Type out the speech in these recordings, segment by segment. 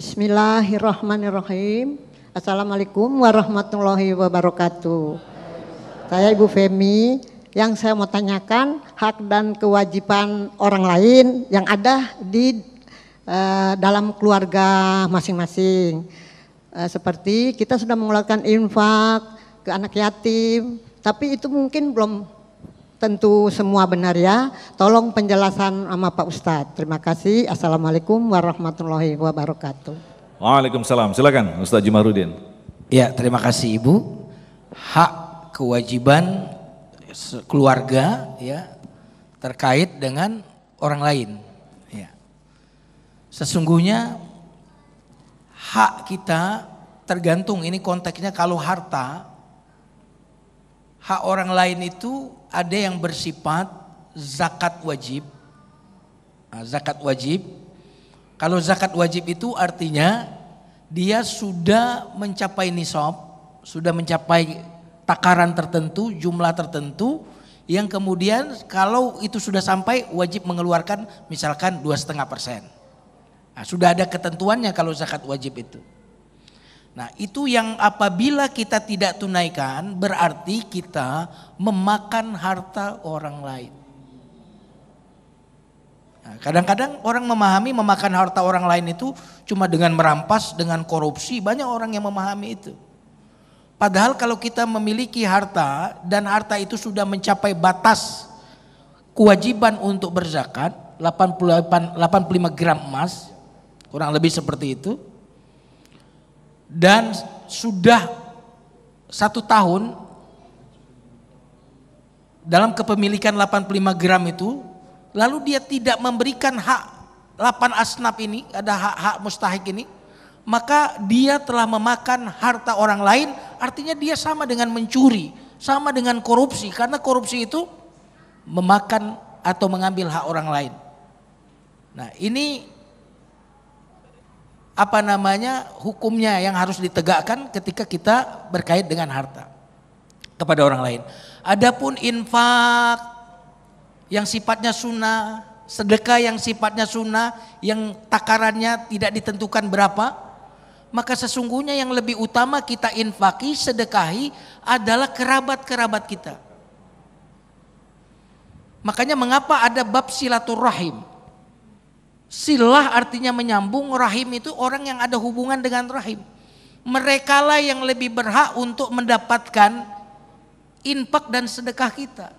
Bismillahirrahmanirrahim. Assalamualaikum warahmatullahi wabarakatuh. Saya Ibu Femi, yang saya mau tanyakan hak dan kewajiban orang lain yang ada di uh, dalam keluarga masing-masing. Uh, seperti kita sudah mengeluarkan infak ke anak yatim, tapi itu mungkin belum tentu semua benar ya. Tolong penjelasan sama Pak Ustadz. Terima kasih. Assalamualaikum warahmatullahi wabarakatuh. Waalaikumsalam. Silakan Ustadz Jumarudin. Ya, terima kasih Ibu. Hak kewajiban keluarga ya terkait dengan orang lain. Ya. Sesungguhnya hak kita tergantung ini konteksnya kalau harta hak orang lain itu ada yang bersifat zakat wajib. Nah, zakat wajib. Kalau zakat wajib itu artinya dia sudah mencapai nisab, sudah mencapai takaran tertentu, jumlah tertentu yang kemudian kalau itu sudah sampai wajib mengeluarkan misalkan dua setengah persen. Sudah ada ketentuannya kalau zakat wajib itu. Nah, itu yang apabila kita tidak tunaikan berarti kita memakan harta orang lain. Nah, kadang-kadang nah, orang memahami memakan harta orang lain itu cuma dengan merampas, dengan korupsi. Banyak orang yang memahami itu. Padahal kalau kita memiliki harta dan harta itu sudah mencapai batas kewajiban untuk berzakat, 88, 85 gram emas, kurang lebih seperti itu dan sudah satu tahun dalam kepemilikan 85 gram itu lalu dia tidak memberikan hak 8 asnaf ini ada hak-hak mustahik ini maka dia telah memakan harta orang lain artinya dia sama dengan mencuri sama dengan korupsi karena korupsi itu memakan atau mengambil hak orang lain nah ini apa namanya hukumnya yang harus ditegakkan ketika kita berkait dengan harta kepada orang lain. Adapun infak yang sifatnya sunnah, sedekah yang sifatnya sunnah, yang takarannya tidak ditentukan berapa, maka sesungguhnya yang lebih utama kita infaki, sedekahi adalah kerabat-kerabat kita. Makanya mengapa ada bab silaturahim? Silah artinya menyambung, rahim itu orang yang ada hubungan dengan rahim. Merekalah yang lebih berhak untuk mendapatkan impak dan sedekah kita.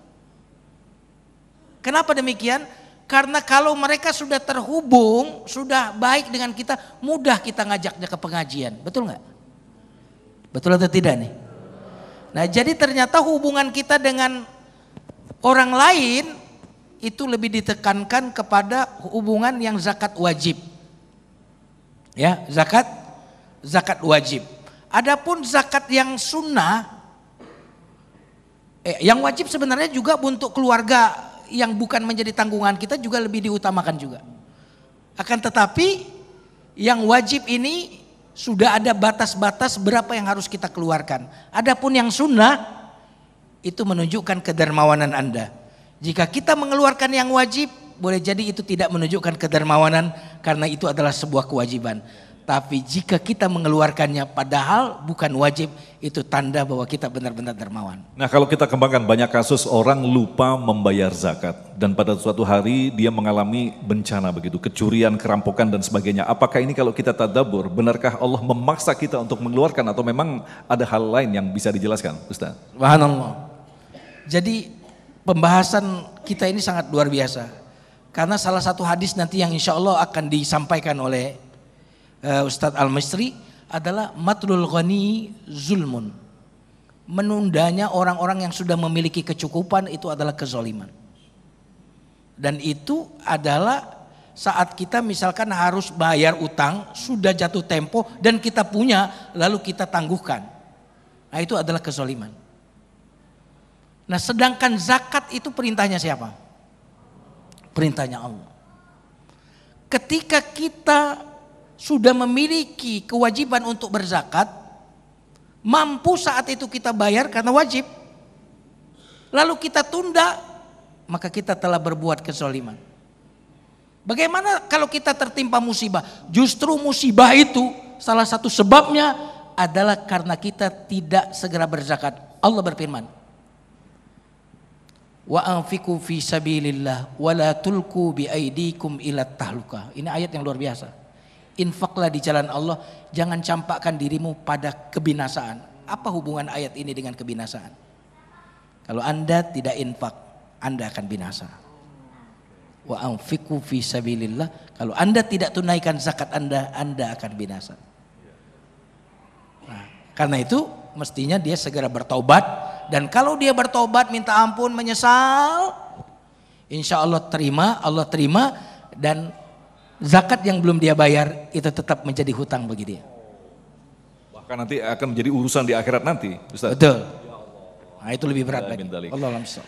Kenapa demikian? Karena kalau mereka sudah terhubung, sudah baik dengan kita, mudah kita ngajaknya ke pengajian. Betul nggak? Betul atau tidak nih? Nah jadi ternyata hubungan kita dengan orang lain itu lebih ditekankan kepada hubungan yang zakat wajib. Ya, zakat zakat wajib. Adapun zakat yang sunnah eh, yang wajib sebenarnya juga untuk keluarga yang bukan menjadi tanggungan kita juga lebih diutamakan juga. Akan tetapi yang wajib ini sudah ada batas-batas berapa yang harus kita keluarkan. Adapun yang sunnah itu menunjukkan kedermawanan Anda. Jika kita mengeluarkan yang wajib, boleh jadi itu tidak menunjukkan kedermawanan karena itu adalah sebuah kewajiban. Tapi jika kita mengeluarkannya padahal bukan wajib, itu tanda bahwa kita benar-benar dermawan. Nah kalau kita kembangkan banyak kasus orang lupa membayar zakat. Dan pada suatu hari dia mengalami bencana begitu, kecurian, kerampokan dan sebagainya. Apakah ini kalau kita tadabur, benarkah Allah memaksa kita untuk mengeluarkan atau memang ada hal lain yang bisa dijelaskan Ustaz? Subhanallah. Jadi pembahasan kita ini sangat luar biasa. Karena salah satu hadis nanti yang insya Allah akan disampaikan oleh uh, Ustadz Al-Misri adalah matlul ghani zulmun. Menundanya orang-orang yang sudah memiliki kecukupan itu adalah kezoliman. Dan itu adalah saat kita misalkan harus bayar utang, sudah jatuh tempo dan kita punya lalu kita tangguhkan. Nah itu adalah kezoliman. Nah sedangkan zakat itu perintahnya siapa? Perintahnya Allah. Ketika kita sudah memiliki kewajiban untuk berzakat, mampu saat itu kita bayar karena wajib. Lalu kita tunda, maka kita telah berbuat kesoliman. Bagaimana kalau kita tertimpa musibah? Justru musibah itu salah satu sebabnya adalah karena kita tidak segera berzakat. Allah berfirman, wa anfiku fi sabilillah wa la tulku bi aidikum ila tahluka. Ini ayat yang luar biasa. Infaklah di jalan Allah, jangan campakkan dirimu pada kebinasaan. Apa hubungan ayat ini dengan kebinasaan? Kalau Anda tidak infak, Anda akan binasa. Wa anfiku fi sabilillah. Kalau Anda tidak tunaikan zakat Anda, Anda akan binasa. Nah, karena itu mestinya dia segera bertaubat dan kalau dia bertobat, minta ampun, menyesal, insya Allah terima, Allah terima, dan zakat yang belum dia bayar itu tetap menjadi hutang bagi dia. Bahkan nanti akan menjadi urusan di akhirat nanti, Ustaz. Betul. Nah, itu lebih berat lagi. Allah